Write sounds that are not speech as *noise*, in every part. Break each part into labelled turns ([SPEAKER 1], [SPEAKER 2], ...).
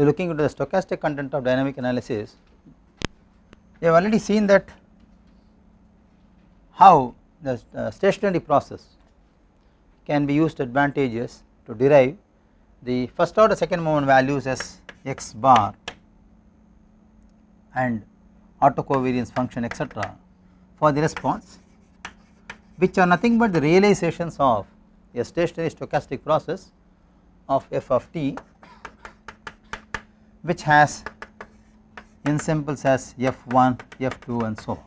[SPEAKER 1] So, looking into the stochastic content of dynamic analysis, we have already seen that how the uh, stationary process can be used advantageous to derive the first order second moment values as x bar and autocovariance function etc for the response which are nothing but the realizations of a stationary stochastic process of f of t which has in samples as F1, F2 and so on.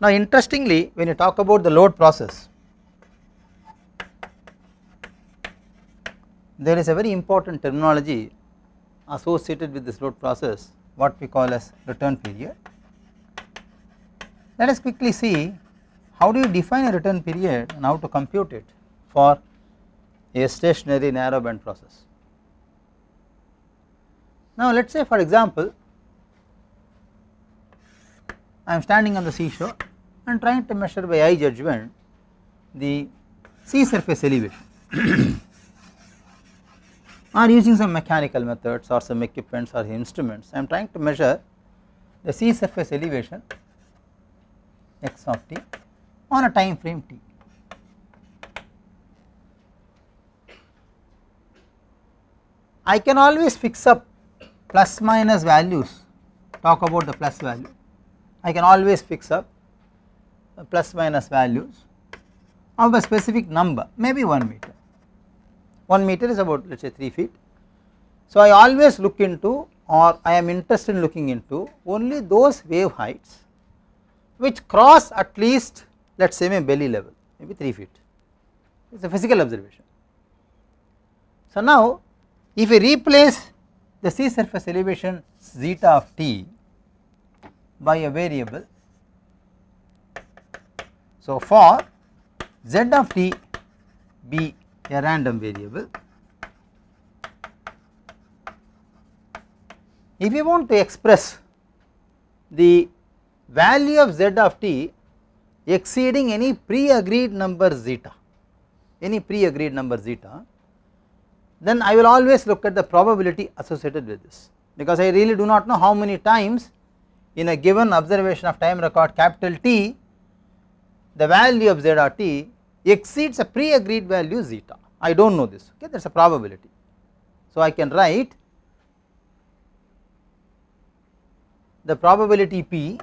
[SPEAKER 1] Now interestingly when you talk about the load process there is a very important terminology associated with this load process what we call as return period. Let us quickly see how do you define a return period and how to compute it for a stationary narrow band process. Now let us say for example I am standing on the seashore and trying to measure by eye judgment the sea surface elevation or *clears throat* using some mechanical methods or some equipments or instruments I am trying to measure the sea surface elevation x of t on a time frame t. I can always fix up plus minus values talk about the plus value. I can always fix up plus minus values of a specific number maybe 1 meter. 1 meter is about let us say 3 feet. So I always look into or I am interested in looking into only those wave heights which cross at least let us say my belly level maybe 3 feet it is a physical observation. So now if we replace the sea surface elevation zeta of t by a variable. So, for z of t be a random variable. If you want to express the value of z of t exceeding any pre-agreed number zeta, any pre-agreed number zeta, then I will always look at the probability associated with this because I really do not know how many times in a given observation of time record capital T the value of z or t exceeds a pre agreed value zeta I do not know this okay that is a probability. So I can write the probability p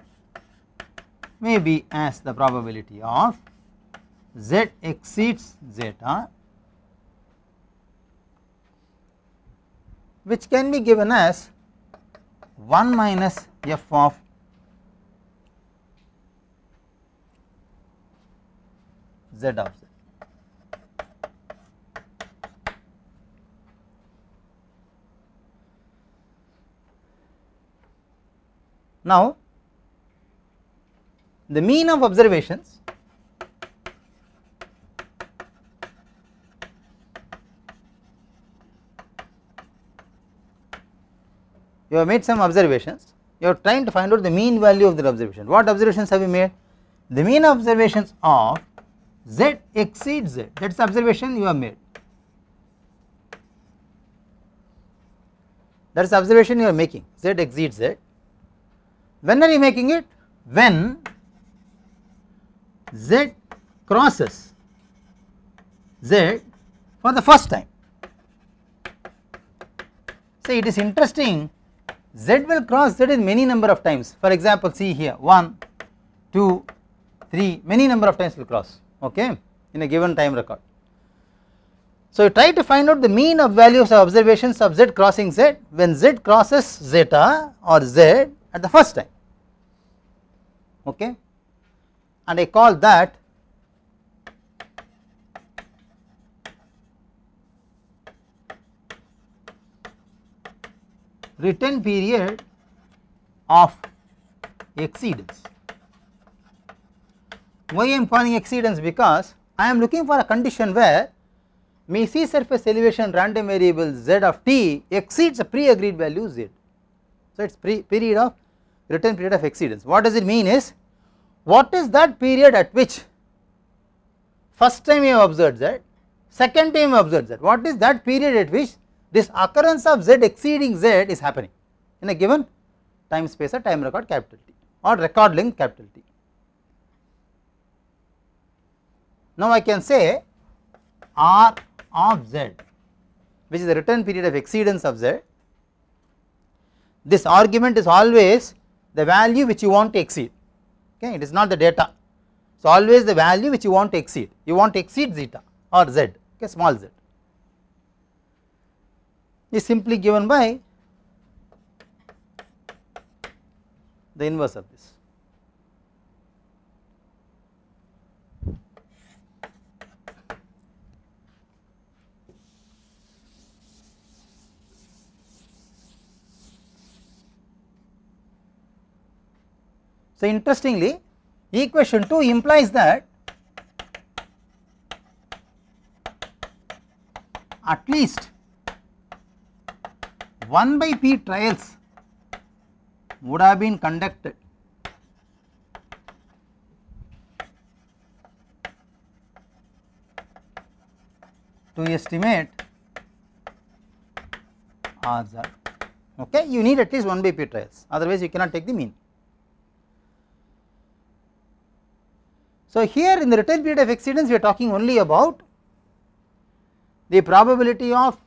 [SPEAKER 1] may be as the probability of z exceeds zeta which can be given as 1 minus f of z of z. Now, the mean of observations you have made some observations, you are trying to find out the mean value of that observation. What observations have you made? The mean observations of z exceeds z, that is the observation you have made. That is the observation you are making, z exceeds z. When are you making it? When z crosses z for the first time. See, it is interesting Z will cross Z in many number of times for example see here 1, 2, 3 many number of times will cross okay in a given time record. So you try to find out the mean of values of observations of Z crossing Z when Z crosses zeta or Z at the first time okay and I call that written period of exceedance. Why I am calling exceedance because I am looking for a condition where my sea surface elevation random variable z of t exceeds a pre-agreed value z. So, it is pre period of written period of exceedance. What does it mean is what is that period at which first time you have observed that, second time you observed that, what is that period at which this occurrence of z exceeding z is happening in a given time space or time record capital T or record length capital T. Now, I can say R of z which is the return period of exceedance of z. This argument is always the value which you want to exceed, okay? it is not the data. So, always the value which you want to exceed, you want to exceed zeta or z, okay, small z is simply given by the inverse of this. So, interestingly equation 2 implies that at least 1 by p trials would have been conducted to estimate R okay you need at least 1 by p trials otherwise you cannot take the mean. So, here in the return period of exceedance we are talking only about the probability of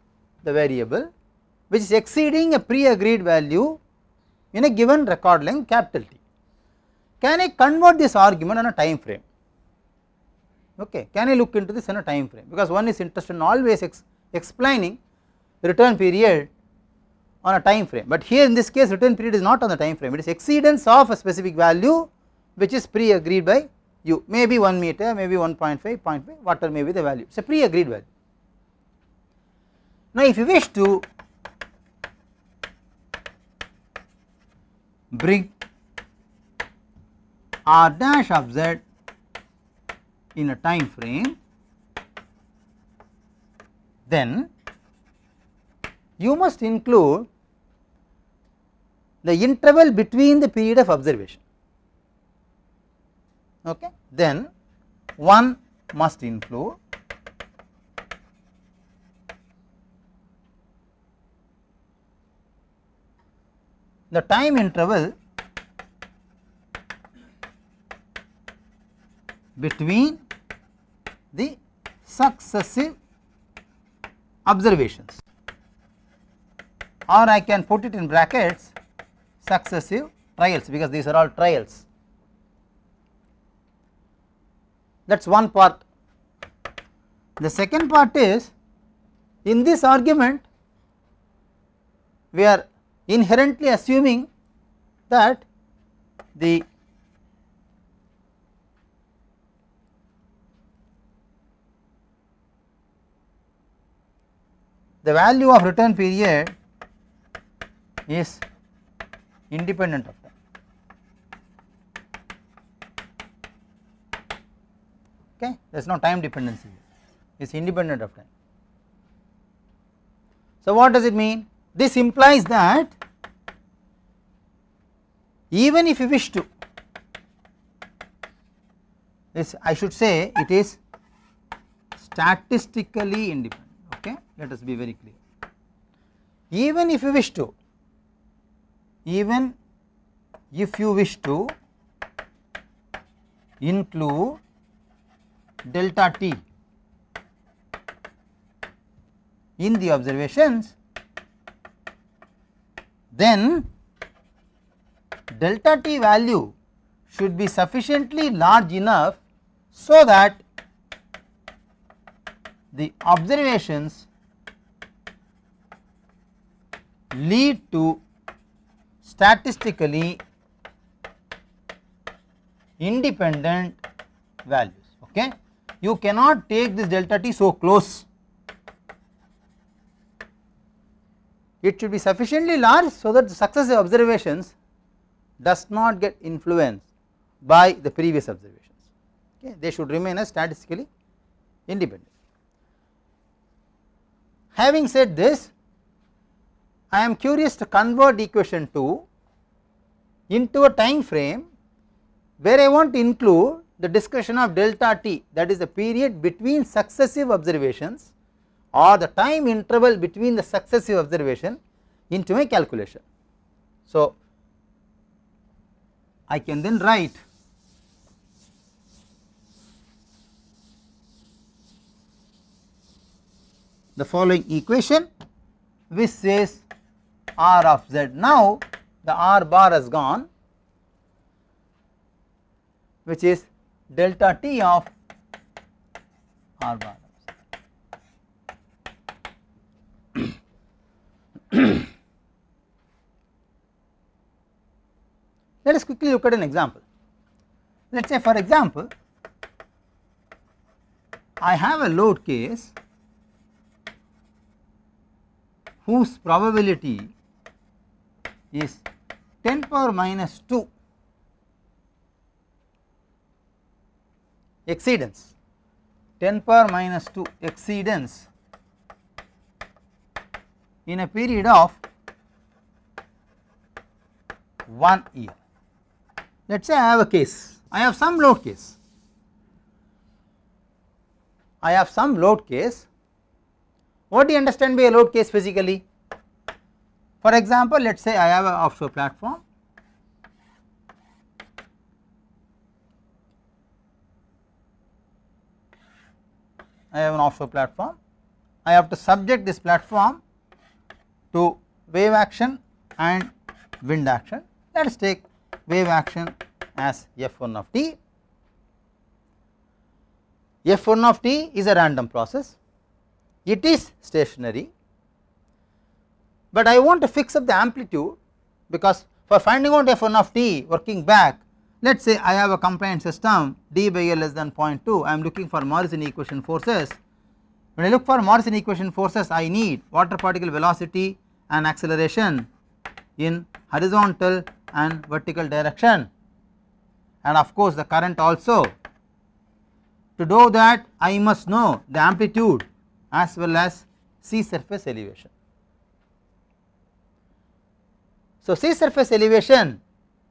[SPEAKER 1] the variable which is exceeding a pre-agreed value in a given record length capital T. Can I convert this argument on a time frame? Okay, can I look into this in a time frame? Because one is interested in always ex explaining return period on a time frame, but here in this case return period is not on the time frame, it is exceedance of a specific value which is pre-agreed by you, maybe 1 meter, maybe 1.5, 0.5, whatever may be the value, it is a pre-agreed value. Now, if you wish to bring r dash of z in a time frame, then you must include the interval between the period of observation. Okay? Then one must include the time interval between the successive observations or I can put it in brackets successive trials because these are all trials. That is one part. The second part is in this argument we are inherently assuming that the the value of return period is independent of time. Okay, there is no time dependency. It is independent of time. So what does it mean? This implies that even if you wish to this I should say it is statistically independent okay let us be very clear even if you wish to even if you wish to include delta t in the observations then delta t value should be sufficiently large enough so that the observations lead to statistically independent values. Okay. You cannot take this delta t so close, it should be sufficiently large so that the successive observations does not get influenced by the previous observations okay they should remain as statistically independent. Having said this I am curious to convert equation 2 into a time frame where I want to include the discussion of delta t that is the period between successive observations or the time interval between the successive observation into my calculation. So, I can then write the following equation which says r of z. Now, the r bar has gone which is delta t of r bar. Let us quickly look at an example. Let us say for example, I have a load case whose probability is 10 power minus 2 exceedance 10 power minus 2 exceedance in a period of 1 year. Let us say I have a case, I have some load case, I have some load case. What do you understand by a load case physically? For example, let us say I have an offshore platform. I have an offshore platform. I have to subject this platform to wave action and wind action. Let us take wave action as f1 of t. f1 of t is a random process, it is stationary, but I want to fix up the amplitude because for finding out f1 of t working back let us say I have a compliant system d by L less than 0.2 I am looking for Morrison equation forces. When I look for Morrison equation forces I need water particle velocity and acceleration in horizontal and vertical direction and of course the current also. To do that I must know the amplitude as well as sea surface elevation. So, sea surface elevation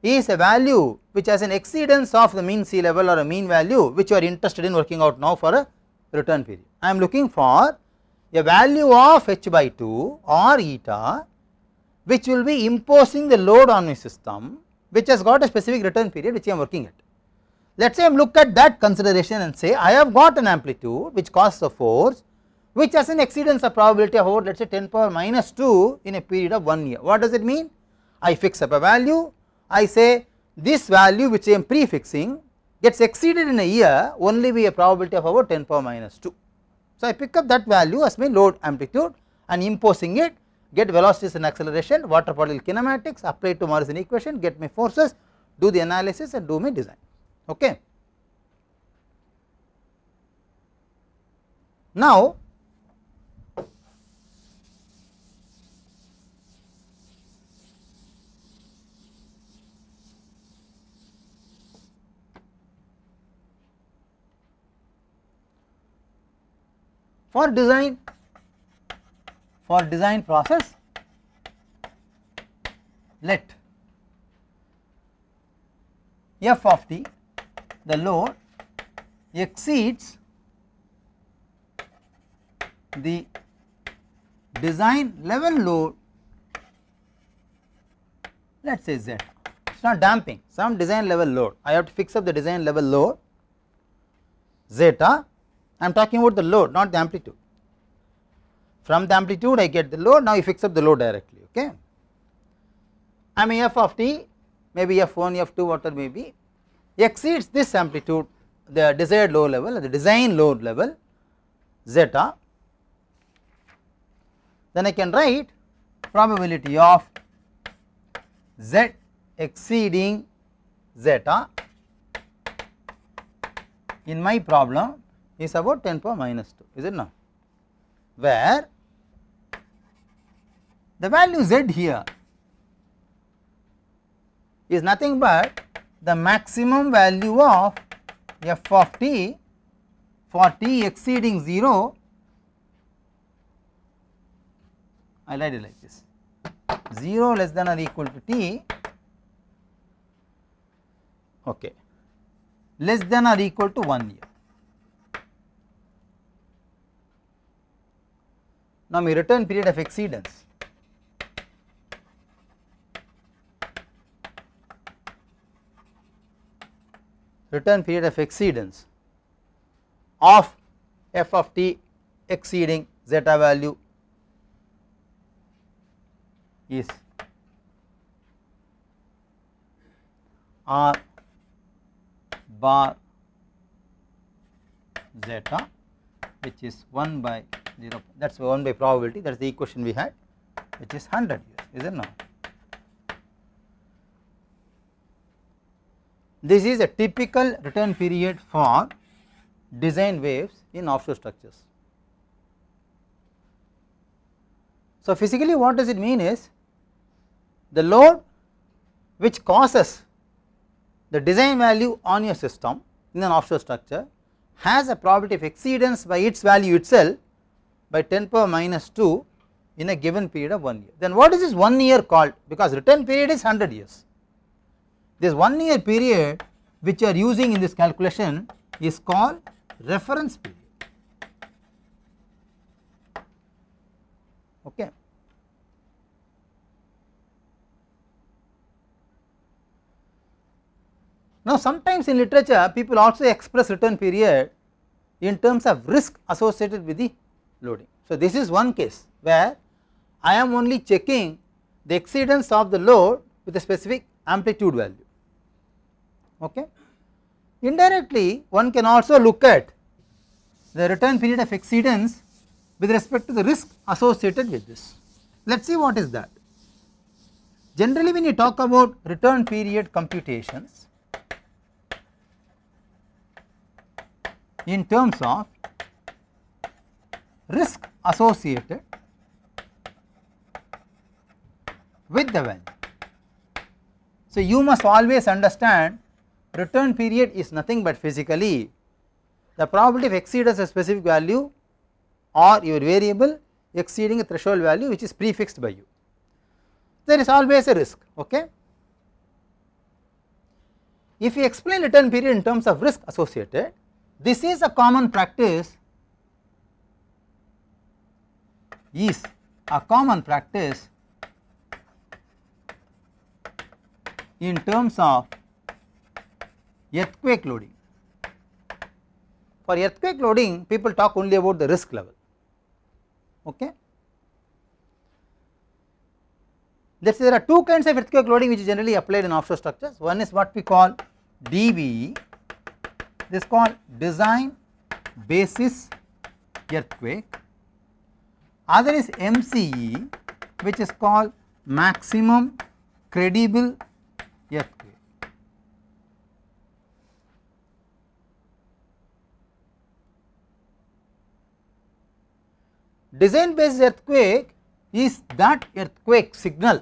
[SPEAKER 1] is a value which has an exceedance of the mean sea level or a mean value which you are interested in working out now for a return period. I am looking for a value of h by 2 or eta which will be imposing the load on my system which has got a specific return period which I am working at. Let us say I look at that consideration and say I have got an amplitude which causes a force which has an exceedance of probability of over, let us say 10 power minus 2 in a period of 1 year. What does it mean? I fix up a value, I say this value which I am prefixing gets exceeded in a year only with a probability of about 10 power minus 2. So, I pick up that value as my load amplitude and imposing it get velocities and acceleration, water particle kinematics, apply to Morrison equation, get my forces, do the analysis and do my design. Okay. Now, for design for design process let f of t the load exceeds the design level load let us say z it is not damping some design level load I have to fix up the design level load zeta I am talking about the load not the amplitude from the amplitude I get the load, now you fix up the load directly, okay. I mean f of t maybe f1, f2 whatever may be exceeds this amplitude the desired load level the design load level zeta then I can write probability of z exceeding zeta in my problem is about 10 power minus 2 is it not where the value z here is nothing but the maximum value of f of t for t exceeding 0 I will write it like this 0 less than or equal to t okay less than or equal to 1 year Now, my return period of exceedance return period of exceedance of f of t exceeding zeta value is r bar zeta which is 1 by that is 1 by probability that is the equation we had which is 100 years is it not. This is a typical return period for design waves in offshore structures. So physically what does it mean is the load which causes the design value on your system in an offshore structure has a probability of exceedance by its value itself by 10 power minus 2 in a given period of 1 year. Then what is this 1 year called because return period is 100 years. This 1 year period which you are using in this calculation is called reference period. Okay. Now sometimes in literature people also express return period in terms of risk associated with the loading. So, this is one case where I am only checking the exceedance of the load with a specific amplitude value. Okay. Indirectly one can also look at the return period of exceedance with respect to the risk associated with this. Let us see what is that. Generally when you talk about return period computations in terms of risk associated with the value. So, you must always understand return period is nothing but physically the probability of exceedance a specific value or your variable exceeding a threshold value which is prefixed by you. There is always a risk. Okay. If we explain return period in terms of risk associated, this is a common practice is a common practice in terms of earthquake loading. For earthquake loading people talk only about the risk level okay. Let us say there are two kinds of earthquake loading which is generally applied in offshore structures one is what we call DBE this is called design basis earthquake other is MCE which is called maximum credible earthquake. Design based earthquake is that earthquake signal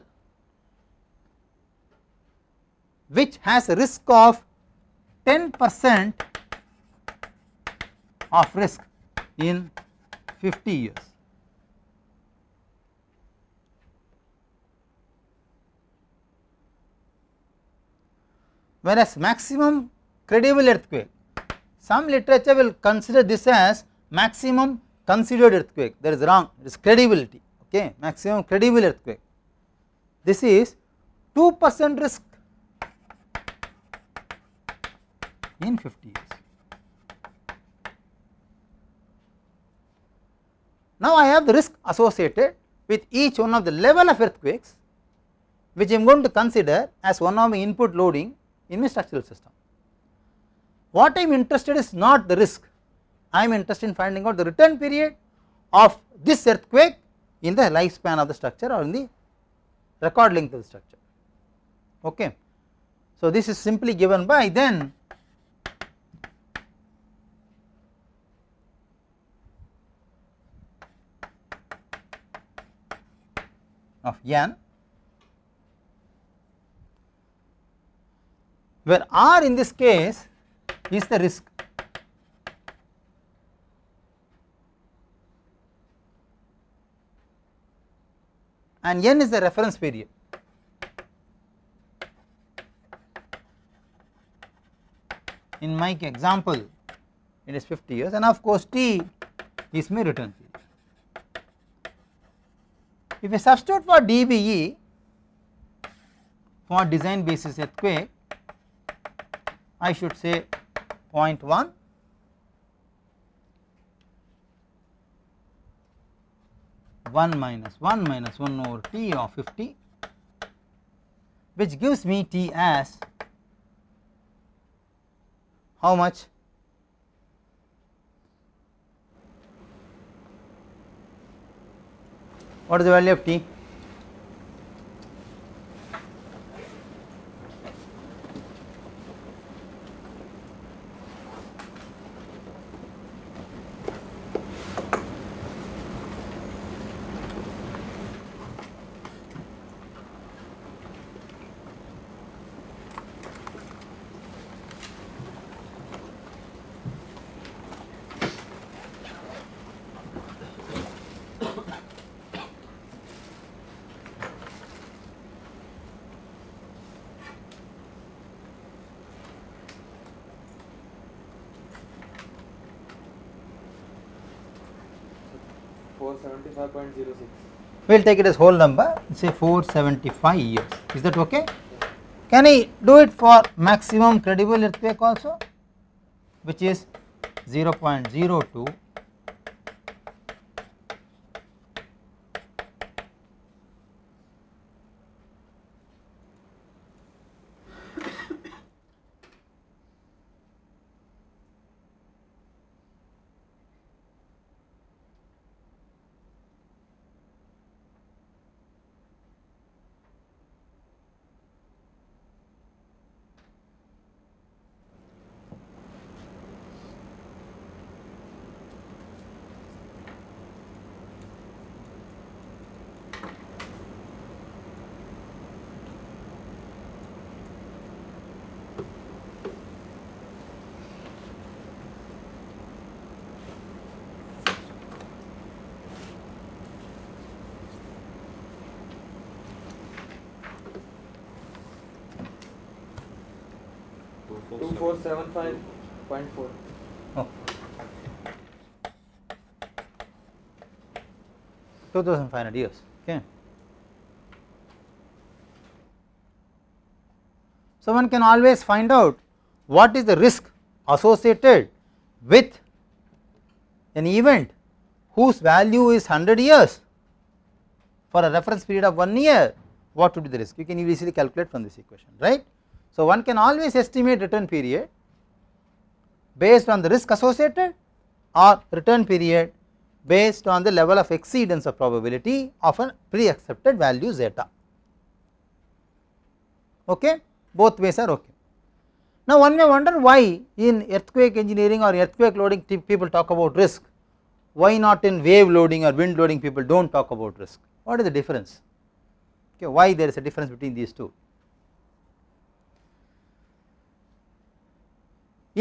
[SPEAKER 1] which has a risk of 10 percent of risk in 50 years. whereas maximum credible earthquake. Some literature will consider this as maximum considered earthquake that is wrong it is credibility okay maximum credible earthquake. This is 2 percent risk in 50 years. Now, I have the risk associated with each one of the level of earthquakes which I am going to consider as one of the input loading in my structural system. What I am interested is not the risk, I am interested in finding out the return period of this earthquake in the lifespan of the structure or in the record length of the structure. Okay. So, this is simply given by then of Yan where R in this case is the risk. and n is the reference period. In my example it is 50 years and of course t is my return period. If we substitute for dBE for design basis earthquake I should say 0.1 1 minus 1 minus 1 over t of 50 which gives me t as how much what is the value of t? We will take it as whole number say 475 years is that okay. Can I do it for maximum credible earthquake also which is 0.02 2500 years, okay. So, one can always find out what is the risk associated with an event whose value is 100 years for a reference period of 1 year, what would be the risk? You can easily calculate from this equation, right. So, one can always estimate return period based on the risk associated or return period based on the level of exceedance of probability of a pre accepted value zeta okay both ways are okay. Now, one may wonder why in earthquake engineering or earthquake loading people talk about risk, why not in wave loading or wind loading people do not talk about risk, what is the difference, okay, why there is a difference between these two.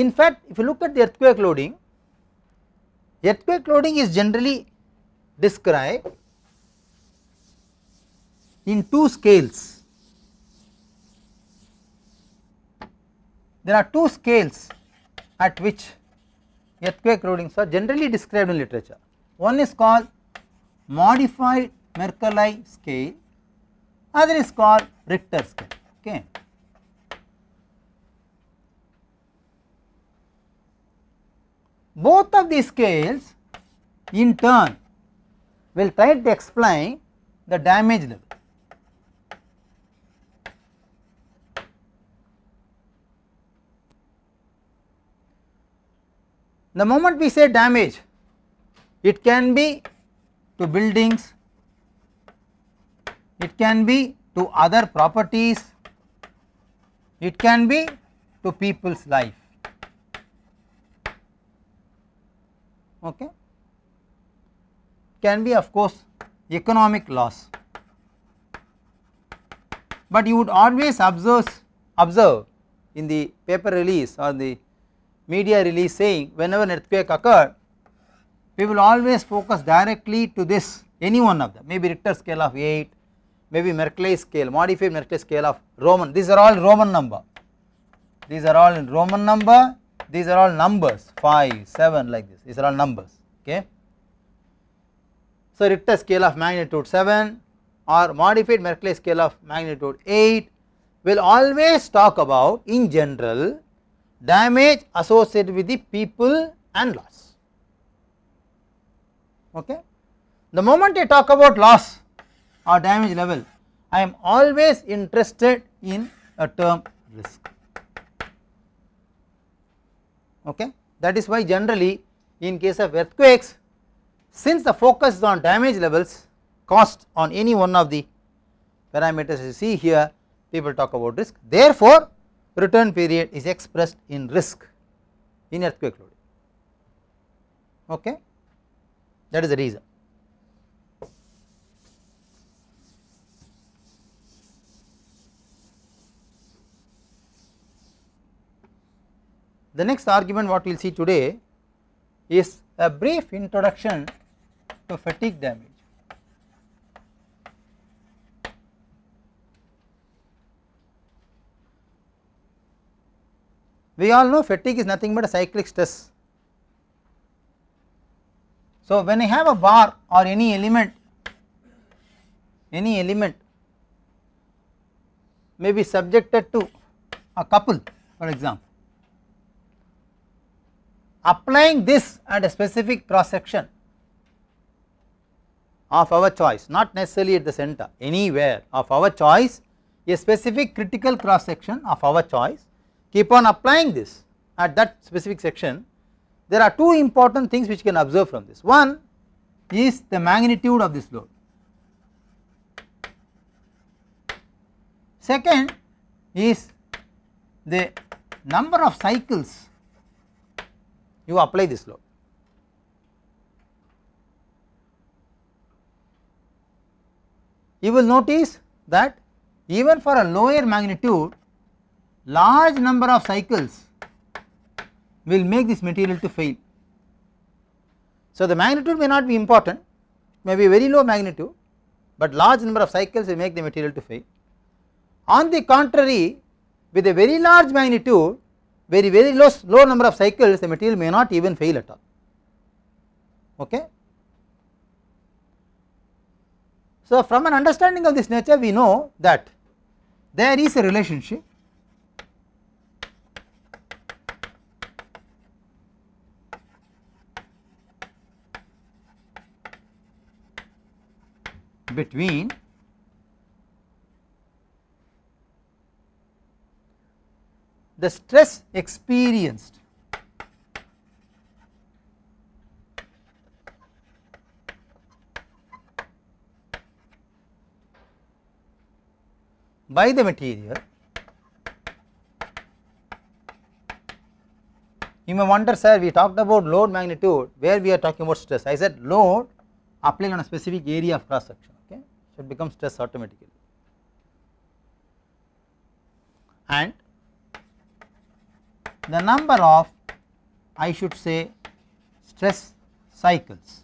[SPEAKER 1] In fact, if you look at the earthquake loading, earthquake loading is generally described in two scales. There are two scales at which earthquake loadings are generally described in literature. One is called modified Mercalli scale, other is called Richter scale. Okay. Both of these scales in turn will try to explain the damage level. The moment we say damage, it can be to buildings, it can be to other properties, it can be to people's life. okay can be of course economic loss but you would always observe observe in the paper release or the media release saying whenever an earthquake occurred we will always focus directly to this any one of them maybe Richter scale of 8 maybe Mercalli scale modified Mercalli scale of Roman these are all Roman number these are all in Roman number these are all numbers 5, 7 like this, these are all numbers okay. So Richter scale of magnitude 7 or modified Mercalli scale of magnitude 8 will always talk about in general damage associated with the people and loss okay. The moment I talk about loss or damage level I am always interested in a term risk okay that is why generally in case of earthquakes since the focus is on damage levels cost on any one of the parameters you see here people talk about risk therefore return period is expressed in risk in earthquake loading okay that is the reason The next argument what we will see today is a brief introduction to fatigue damage. We all know fatigue is nothing but a cyclic stress. So, when I have a bar or any element, any element may be subjected to a couple for example applying this at a specific cross section of our choice not necessarily at the center anywhere of our choice a specific critical cross section of our choice keep on applying this at that specific section there are two important things which you can observe from this one is the magnitude of this load second is the number of cycles you apply this law. You will notice that even for a lower magnitude large number of cycles will make this material to fail. So, the magnitude may not be important may be very low magnitude, but large number of cycles will make the material to fail. On the contrary with a very large magnitude very very low, low number of cycles the material may not even fail at all okay. So from an understanding of this nature we know that there is a relationship between the stress experienced by the material. You may wonder sir we talked about load magnitude where we are talking about stress I said load applied on a specific area of cross section okay so it becomes stress automatically and the number of I should say stress cycles.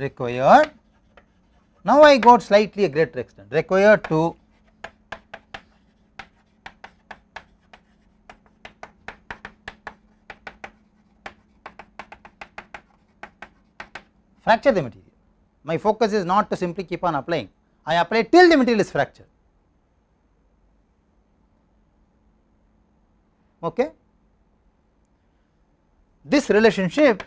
[SPEAKER 1] required. Now I go slightly a greater extent required to fracture the material. My focus is not to simply keep on applying I apply till the material is fractured. Okay. This relationship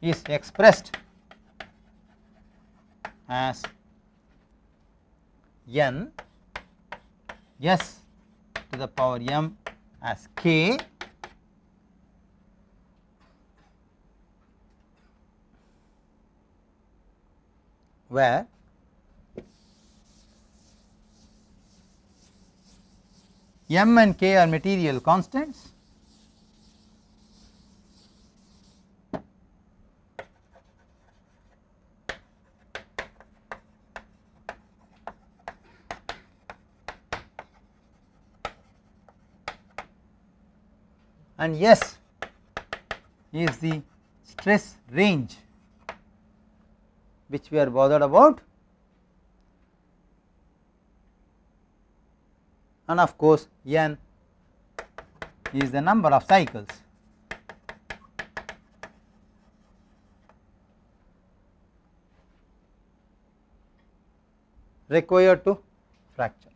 [SPEAKER 1] is expressed as n s to the power m as k where m and k are material constants and S is the stress range which we are bothered about and of course n is the number of cycles. required to fracture.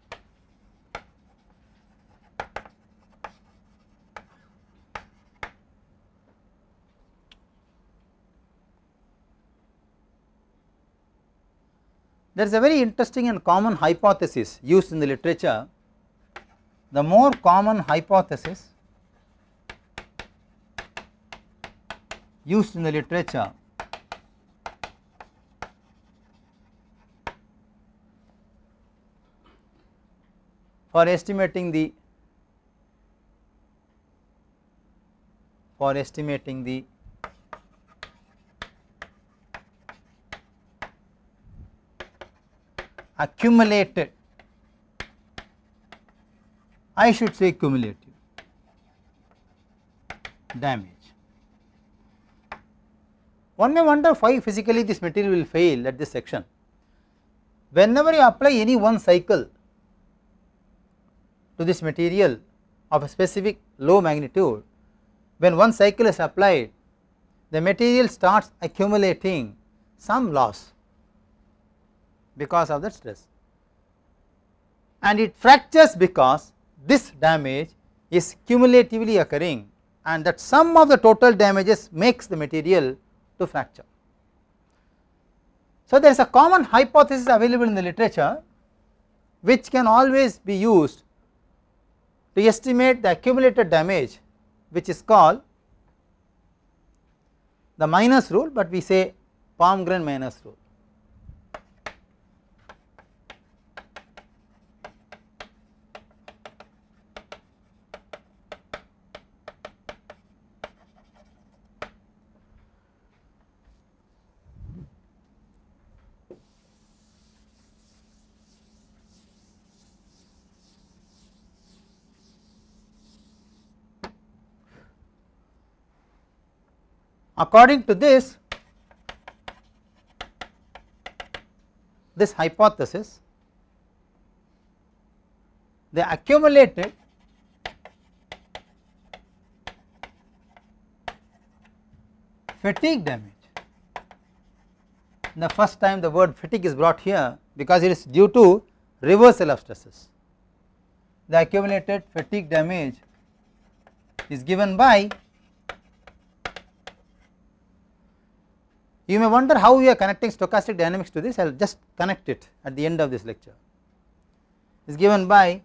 [SPEAKER 1] There is a very interesting and common hypothesis used in the literature. The more common hypothesis used in the literature for estimating the for estimating the accumulated, I should say cumulative damage. One may wonder why physically this material will fail at this section. Whenever you apply any one cycle to this material of a specific low magnitude, when one cycle is applied, the material starts accumulating some loss because of the stress and it fractures because this damage is cumulatively occurring and that sum of the total damages makes the material to fracture. So, there is a common hypothesis available in the literature which can always be used to estimate the accumulated damage which is called the minus rule, but we say Palmgren minus rule. According to this, this hypothesis, the accumulated fatigue damage. The first time the word fatigue is brought here because it is due to reversal of stresses. The accumulated fatigue damage is given by You may wonder how we are connecting stochastic dynamics to this, I will just connect it at the end of this lecture. It is given by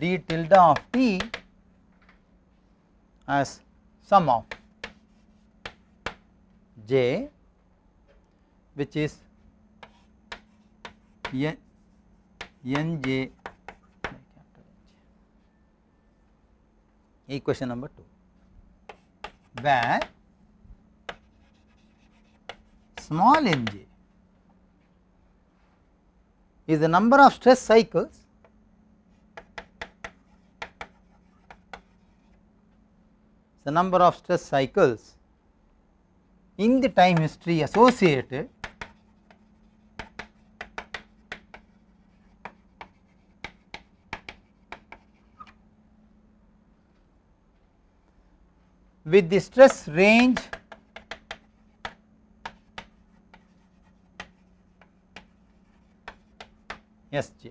[SPEAKER 1] d tilde of t as sum of j which is n, n j equation number 2 where small N G is the number of stress cycles the number of stress cycles in the time history associated with the stress range S j.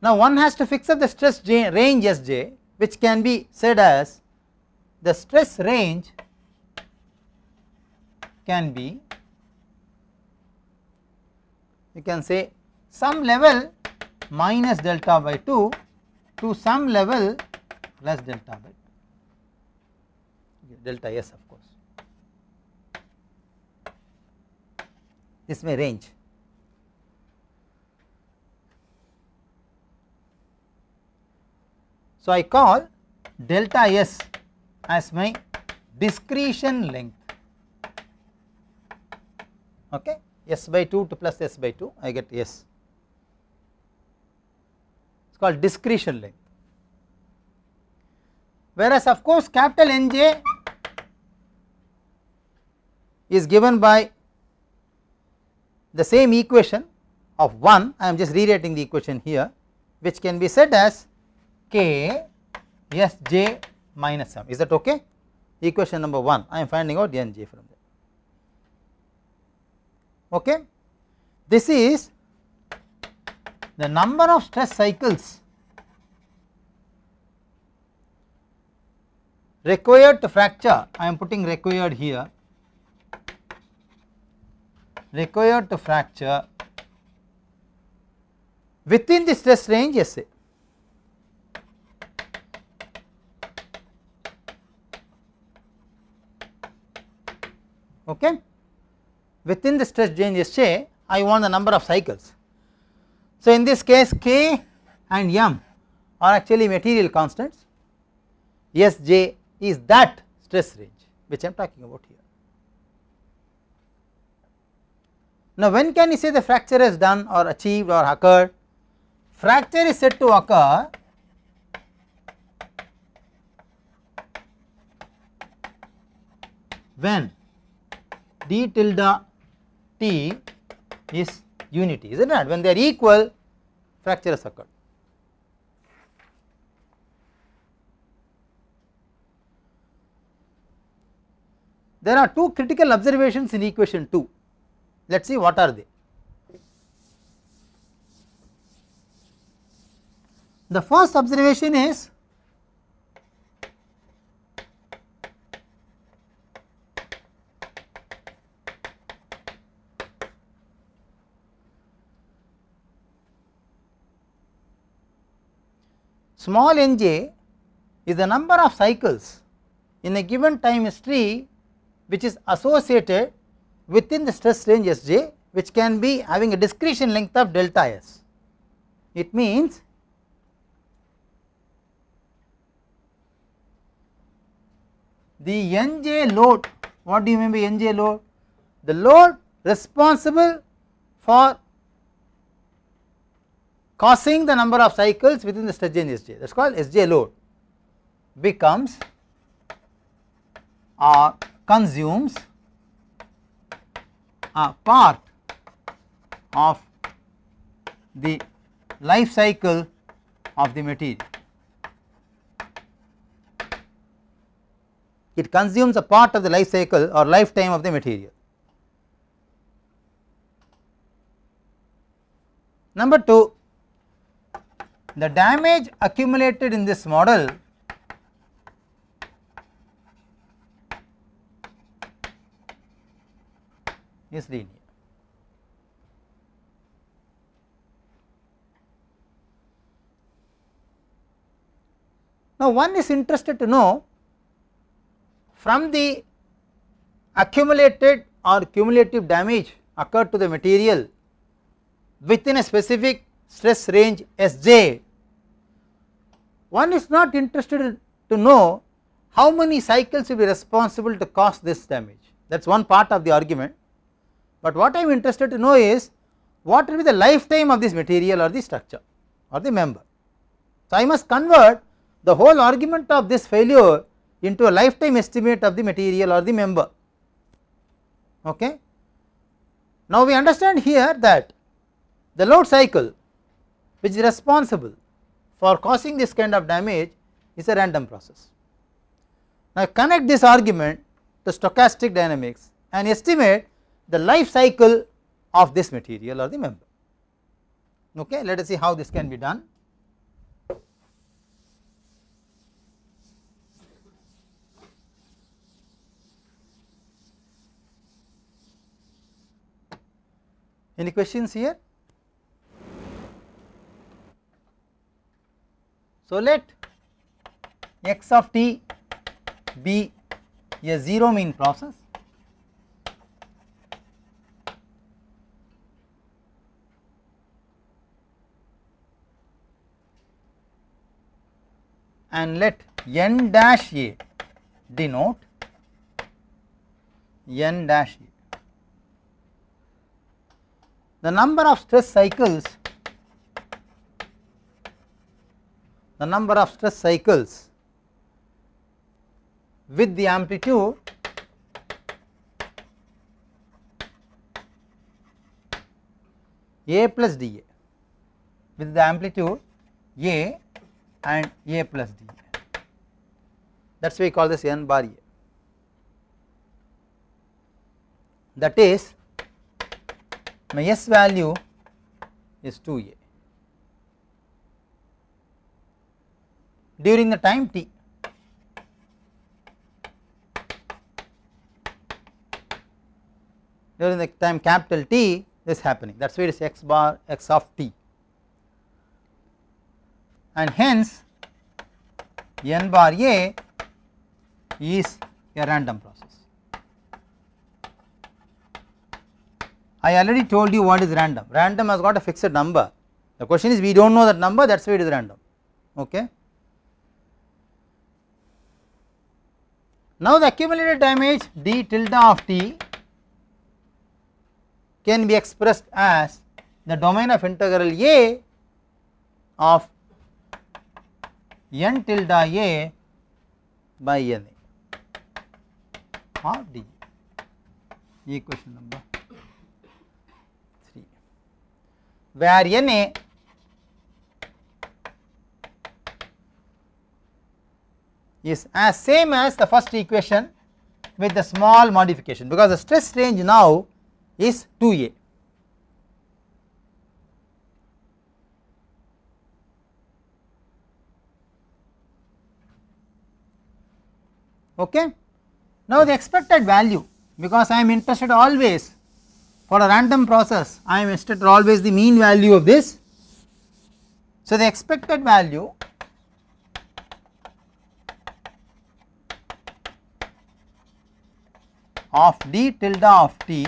[SPEAKER 1] Now, one has to fix up the stress j, range S j which can be said as the stress range can be you can say some level minus delta by 2 to some level plus delta by 2 delta s of course this may range So, I call delta S as my discretion length okay S by 2 to plus S by 2 I get S it is called discretion length whereas of course capital Nj is given by the same equation of 1 I am just rewriting the equation here which can be said as k s j minus M. is that okay equation number 1 I am finding out n j from there okay this is the number of stress cycles required to fracture I am putting required here required to fracture within the stress range SA okay. Within the stress range SJ I want the number of cycles. So in this case K and M are actually material constants Sj is that stress range which I am talking about here. Now when can you say the fracture is done or achieved or occurred? Fracture is said to occur when d tilde t is unity is it not when they are equal fracture has occurred. There are two critical observations in equation 2 let us see what are they. The first observation is small n j is the number of cycles in a given time history which is associated within the stress range S j which can be having a discretion length of delta S. It means the n j load what do you mean by n j load? The load responsible for causing the number of cycles within the stage N S J, SJ that is called SJ load becomes or uh, consumes a uh, part of the life cycle of the material. It consumes a part of the life cycle or lifetime of the material. Number 2 the damage accumulated in this model is linear. Now, one is interested to know from the accumulated or cumulative damage occurred to the material within a specific stress range S j one is not interested in to know how many cycles will be responsible to cause this damage that is one part of the argument. But what I am interested to know is what will be the lifetime of this material or the structure or the member. So, I must convert the whole argument of this failure into a lifetime estimate of the material or the member. Okay. Now, we understand here that the load cycle which is responsible for causing this kind of damage is a random process. Now connect this argument to stochastic dynamics and estimate the life cycle of this material or the member. Okay, let us see how this can be done. Any questions here? So, let x of t be a 0 mean process and let n dash a denote n dash a. The number of stress cycles the number of stress cycles with the amplitude A plus dA with the amplitude A and A plus dA. That is why we call this n bar A. That is my S value is 2A. during the time t. During the time capital T this happening that is why it is x bar x of t and hence n bar A is a random process. I already told you what is random, random has got a fixed number the question is we do not know that number that is why it is random okay. Now, the accumulated damage d tilde of t can be expressed as the domain of integral a of n tilde a by n a of d equation number 3 where n a is as same as the first equation with the small modification because the stress range now is 2a. Okay. Now the expected value because I am interested always for a random process I am interested always the mean value of this. So the expected value of d tilde of t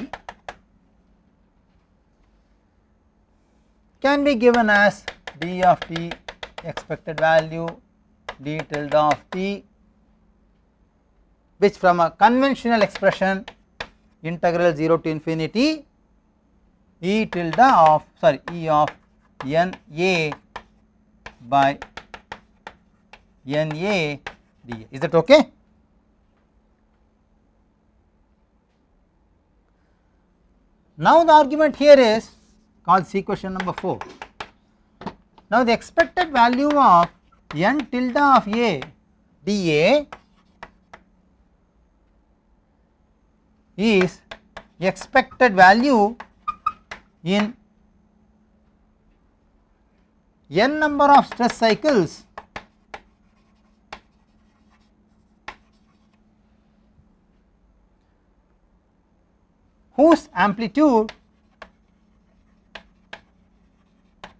[SPEAKER 1] can be given as d of t expected value d tilde of t which from a conventional expression integral 0 to infinity e tilde of sorry e of n a by n a d is that okay? Now the argument here is called see question number 4. Now the expected value of n tilde of A dA is expected value in n number of stress cycles whose amplitude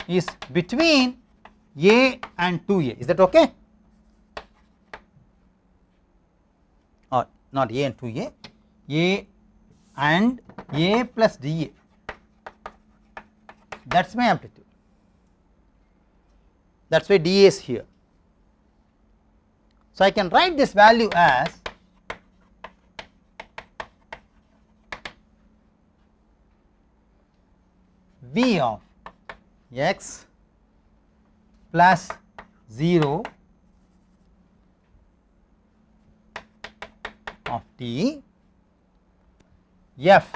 [SPEAKER 1] is between A and 2A is that okay or not A and 2A A and A plus dA that is my amplitude that is why dA is here. So, I can write this value as b of x plus 0 of t f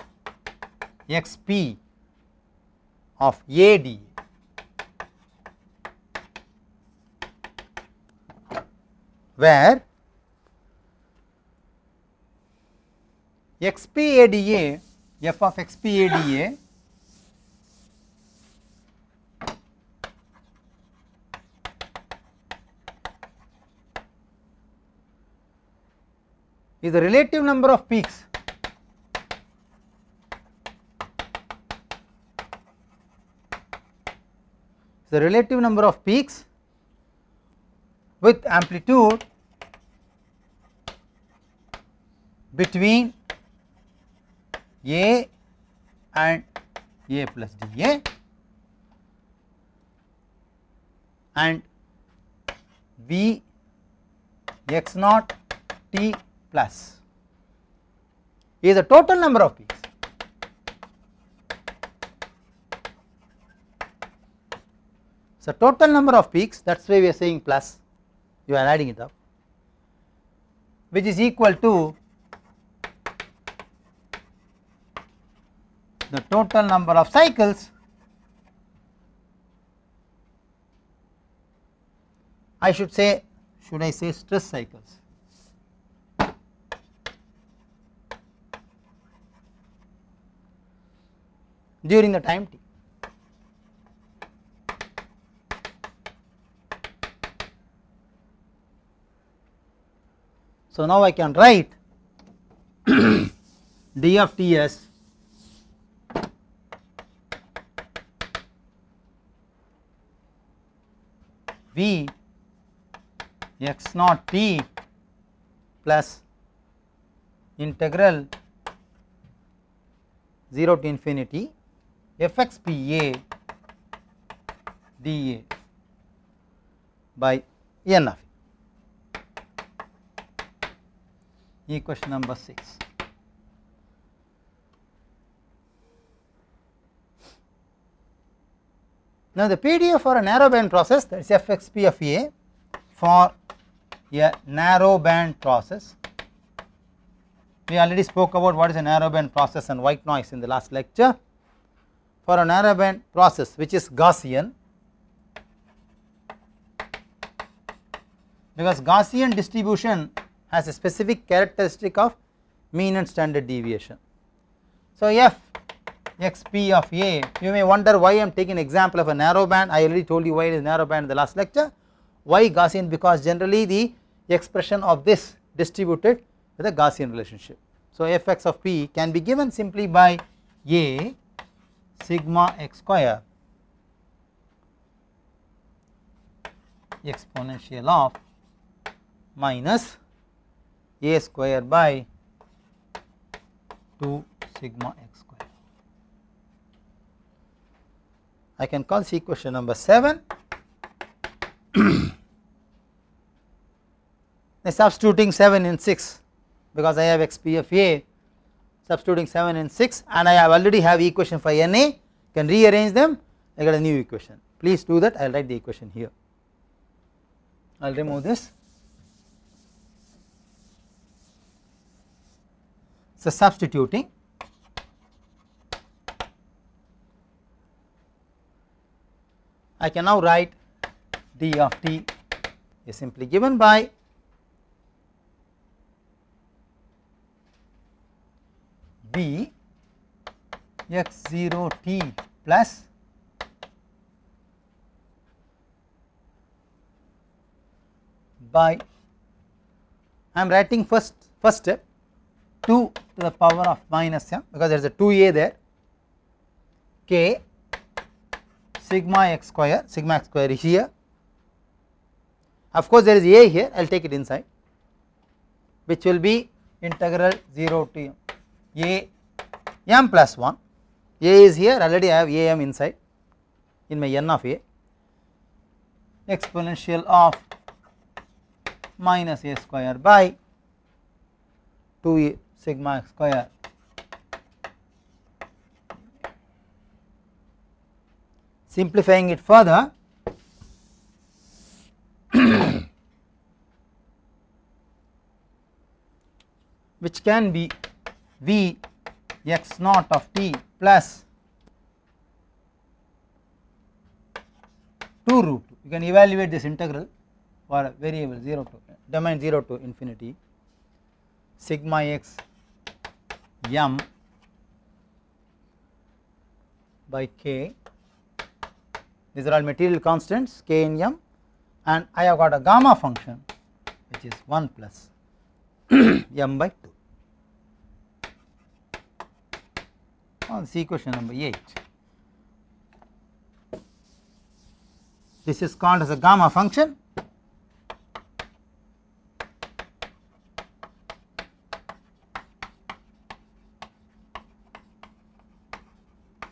[SPEAKER 1] x p of a d where x p a d a f of x p a d a is the relative number of peaks the relative number of peaks with amplitude between A and A plus dA and v x naught t plus is the total number of peaks. So, total number of peaks that is why we are saying plus you are adding it up which is equal to the total number of cycles I should say should I say stress cycles during the time t. So, now I can write *coughs* d of t as v x naught t plus integral 0 to infinity f x p a d a dA by n of e. Equation number 6. Now, the PDF for a narrow band process that is fxp of A for a narrow band process. We already spoke about what is a narrow band process and white noise in the last lecture for a narrow band process which is Gaussian because Gaussian distribution has a specific characteristic of mean and standard deviation. So, f x p of a you may wonder why I am taking example of a narrow band I already told you why it is narrow band in the last lecture why Gaussian because generally the expression of this distributed with a Gaussian relationship. So, f x of p can be given simply by a sigma x square exponential of minus a square by 2 sigma x square. I can call this equation number 7. Now *coughs* substituting 7 in 6 because I have xp of a substituting 7 and 6 and I have already have equation for Na can rearrange them I get a new equation please do that I will write the equation here I will remove this. So substituting I can now write d of t is simply given by b x 0 t plus by I am writing first first step 2 to the power of minus m because there is a 2a there k sigma x square sigma x square is here of course there is a here I will take it inside which will be integral 0 to m a m plus 1 a is here already I have a m inside in my n of a exponential of minus a square by 2 a sigma square simplifying it further *coughs* which can be v x naught of t plus 2 root 2. You can evaluate this integral for variable 0 to domain 0 to infinity sigma x m by k. These are all material constants k and m and I have got a gamma function which is 1 plus *clears throat* m by 2. on see question number 8. This is called as a gamma function.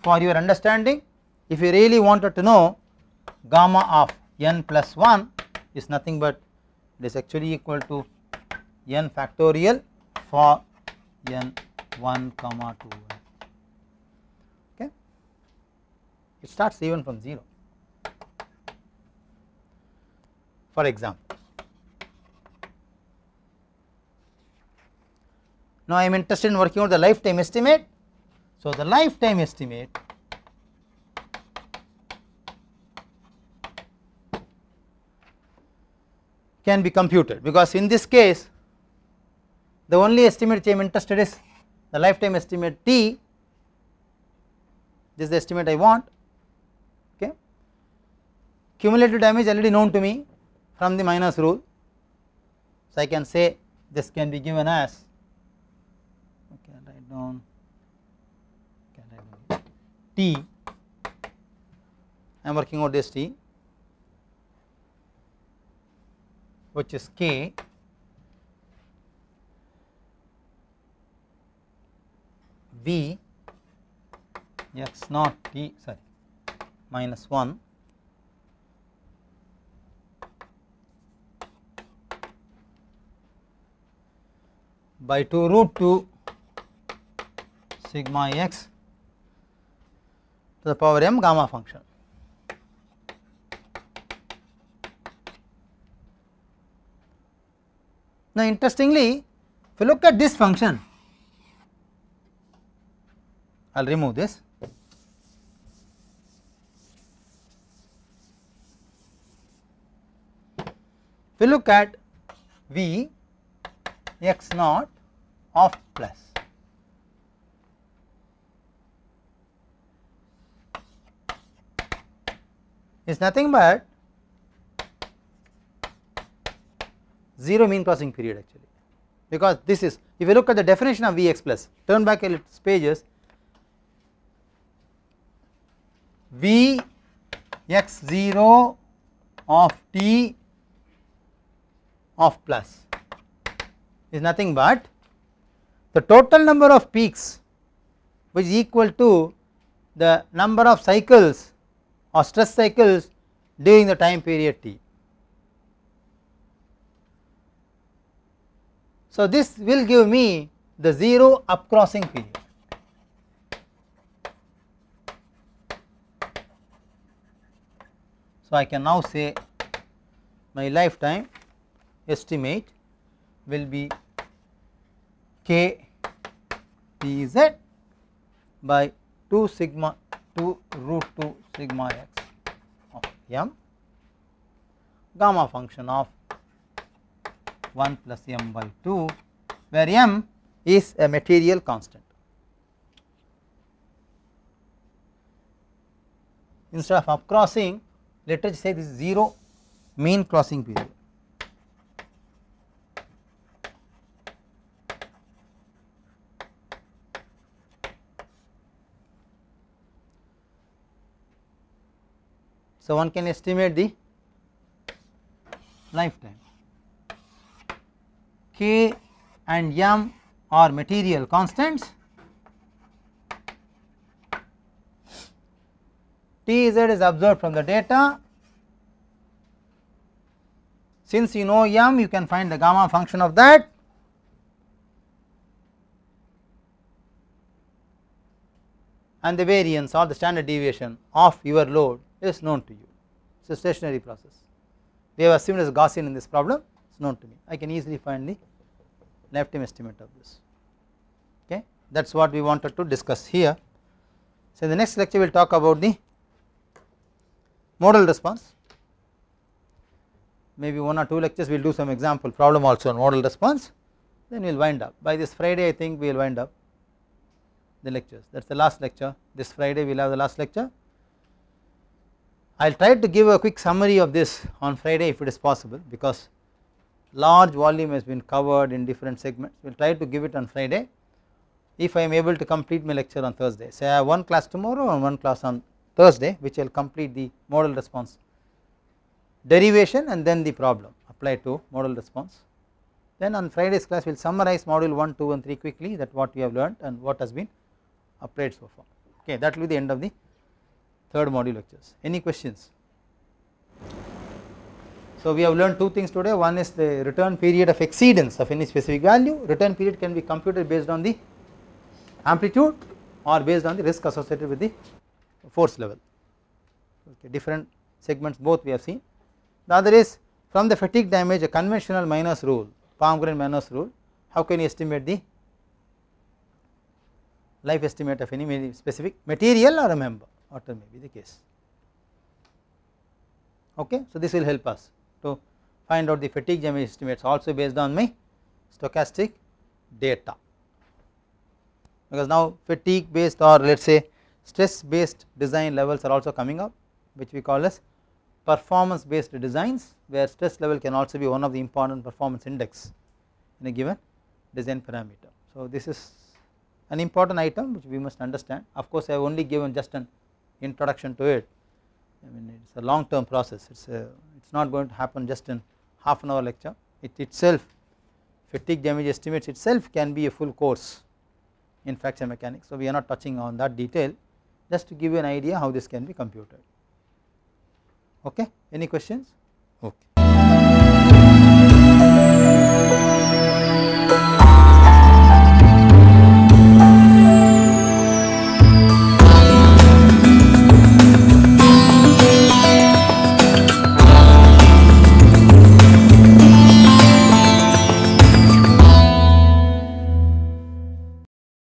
[SPEAKER 1] For your understanding, if you really wanted to know gamma of n plus 1 is nothing but it is actually equal to n factorial for n 1 comma 2 it starts even from 0. For example, now I am interested in working out the lifetime estimate. So, the lifetime estimate can be computed because in this case the only estimate I am interested is the lifetime estimate t this is the estimate I want cumulative damage already known to me from the minus rule. So, I can say this can be given as okay, i write down, okay, write down T I am working out this T which is K V x naught T sorry minus 1 by 2 root 2 sigma x to the power m gamma function. Now interestingly if you look at this function I will remove this if you look at v x naught of plus. is nothing but 0 mean crossing period actually because this is if you look at the definition of Vx plus turn back a pages Vx0 of t of plus is nothing but the total number of peaks which is equal to the number of cycles or stress cycles during the time period t. So, this will give me the 0 upcrossing period. So, I can now say my lifetime estimate will be k p z by 2 sigma 2 root 2 sigma x of m gamma function of 1 plus m by 2 where m is a material constant. Instead of up crossing let us say this is 0 mean crossing period So, one can estimate the lifetime. K and M are material constants. Tz is observed from the data. Since you know M, you can find the gamma function of that. and the variance or the standard deviation of your load is known to you, it is a stationary process. We have assumed as Gaussian in this problem, it is known to me. I can easily find the lifetime estimate of this. Okay, that is what we wanted to discuss here. So in the next lecture we will talk about the modal response. Maybe one or two lectures we will do some example problem also on modal response. Then we will wind up. By this Friday I think we will wind up the lectures. That is the last lecture. This Friday we will have the last lecture. I will try to give a quick summary of this on Friday if it is possible because large volume has been covered in different segments. We will try to give it on Friday if I am able to complete my lecture on Thursday. Say I have one class tomorrow and one class on Thursday which will complete the model response derivation and then the problem applied to model response. Then on Friday's class we will summarize module 1, 2 and 3 quickly that what we have learnt and what has been applied so far. Okay, that will be the end of the third module lectures. Any questions? So we have learned two things today. One is the return period of exceedance of any specific value. Return period can be computed based on the amplitude or based on the risk associated with the force level. Okay, different segments both we have seen. The other is from the fatigue damage a conventional minus rule, palmgren minus rule. How can you estimate the life estimate of any specific material or a member? otter may be the case okay. So this will help us to find out the fatigue damage estimates also based on my stochastic data because now fatigue based or let us say stress based design levels are also coming up which we call as performance based designs where stress level can also be one of the important performance index in a given design parameter. So this is an important item which we must understand of course I have only given just an introduction to it I mean it is a long term process it is uh, it is not going to happen just in half an hour lecture it itself fatigue damage estimates itself can be a full course in fracture mechanics so we are not touching on that detail just to give you an idea how this can be computed okay any questions okay